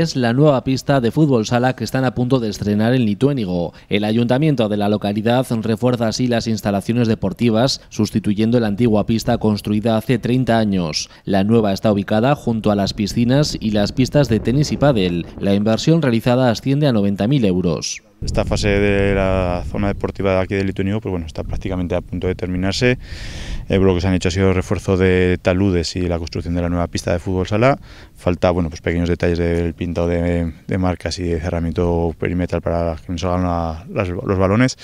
es la nueva pista de fútbol sala que están a punto de estrenar en Lituénigo. El ayuntamiento de la localidad refuerza así las instalaciones deportivas, sustituyendo la antigua pista construida hace 30 años. La nueva está ubicada junto a las piscinas y las pistas de tenis y pádel. La inversión realizada asciende a 90.000 euros. Esta fase de la zona deportiva de aquí de Lituénigo pues bueno, está prácticamente a punto de terminarse. Eh, lo que se han hecho ha sido el refuerzo de taludes y la construcción de la nueva pista de fútbol sala. Falta, bueno, pues pequeños detalles del pintado de, marcas y de cerramiento perimetral para que nos salgan los balones.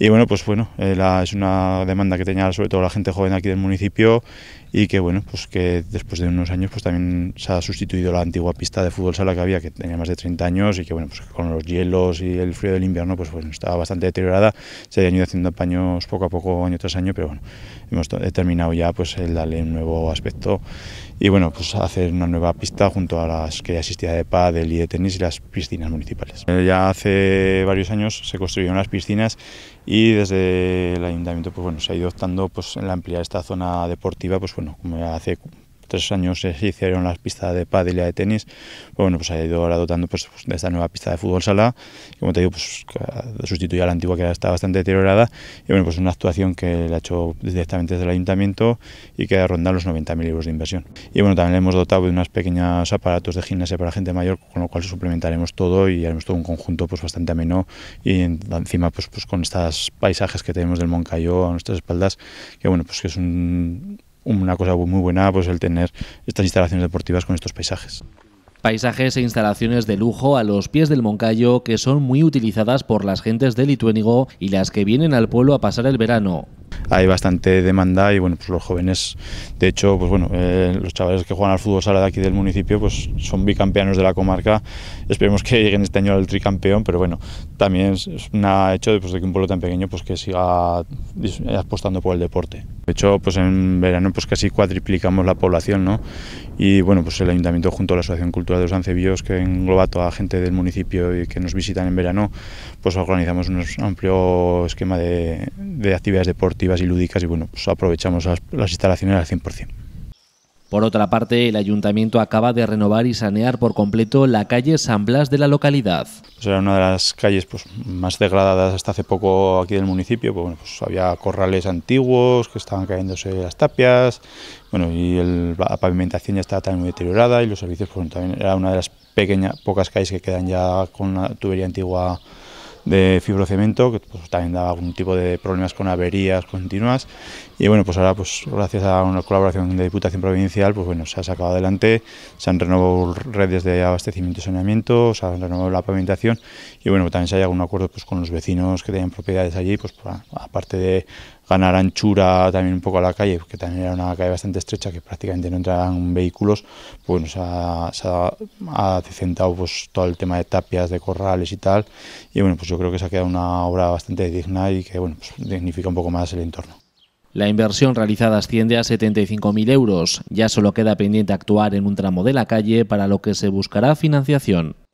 Y bueno, pues bueno, eh, la, es una demanda que tenía sobre todo la gente joven aquí del municipio y que bueno, pues que después de unos años pues también se ha sustituido la antigua pista de fútbol sala que había, que tenía más de 30 años y que bueno, pues con los hielos y el frío del invierno pues, pues estaba bastante deteriorada. Se habían ido haciendo paños poco a poco, año tras año, pero bueno, hemos terminado ya pues el darle un nuevo aspecto y bueno, pues hacer una nueva pista junto a las que ya existía de pádel y de tenis y las piscinas municipales. Eh, ya hace varios años se construyeron las piscinas y desde el ayuntamiento pues bueno, se ha ido optando pues en la ampliar esta zona deportiva, pues bueno, como hace tres años se hicieron las pistas de pádel y de tenis, pues bueno, pues ha ido ahora dotando pues, pues, de esta nueva pista de fútbol sala, como te digo, pues sustituye a la antigua que ya está bastante deteriorada, y bueno, pues una actuación que le ha hecho directamente desde el ayuntamiento y que ronda los 90.000 euros de inversión. Y bueno, también le hemos dotado de unos pequeños aparatos de gimnasia para gente mayor, con lo cual suplementaremos todo y haremos todo un conjunto pues bastante ameno y encima pues, pues con estos paisajes que tenemos del Moncayo a nuestras espaldas, que bueno, pues que es un una cosa muy buena pues el tener estas instalaciones deportivas con estos paisajes. Paisajes e instalaciones de lujo a los pies del Moncayo que son muy utilizadas por las gentes de Lituénigo y las que vienen al pueblo a pasar el verano. Hay bastante demanda y bueno, pues los jóvenes, de hecho, pues bueno, eh, los chavales que juegan al fútbol sala de aquí del municipio, pues son bicampeanos de la comarca. Esperemos que lleguen este año al tricampeón, pero bueno, también es una hecho de, pues, de que un pueblo tan pequeño pues que siga apostando por el deporte. De hecho, pues en verano pues casi cuadriplicamos la población, ¿no? Y bueno, pues el ayuntamiento junto a la Asociación Cultural de los ancebios que engloba toda gente del municipio y que nos visitan en verano, pues organizamos un amplio esquema de, actividades deportivas y lúdicas y bueno, pues aprovechamos las, las instalaciones al 100%. Por otra parte, el ayuntamiento acaba de renovar y sanear por completo la calle San Blas de la localidad. era una de las calles pues, más degradadas hasta hace poco aquí del municipio. Pues, había corrales antiguos que estaban cayéndose las tapias, bueno, y la pavimentación ya estaba también muy deteriorada y los servicios pues, también era una de las pequeñas, pocas calles que quedan ya con una tubería antigua de fibrocemento, que pues, también daba algún tipo de problemas con averías continuas. Y bueno, pues ahora, pues gracias a una colaboración de Diputación Provincial, pues bueno, se ha sacado adelante, se han renovado redes de abastecimiento y saneamiento, se ha renovado la pavimentación y bueno, también se ha llegado a un acuerdo pues, con los vecinos que tenían propiedades allí, pues, pues aparte de ganar anchura también un poco a la calle, porque también era una calle bastante estrecha que prácticamente no entraban vehículos, pues se ha, se pues, todo el tema de tapias, de corrales y tal, y bueno, pues yo creo que se ha quedado una obra bastante digna y que bueno, pues, dignifica un poco más el entorno. La inversión realizada asciende a 75.000 euros. Ya solo queda pendiente actuar en un tramo de la calle para lo que se buscará financiación.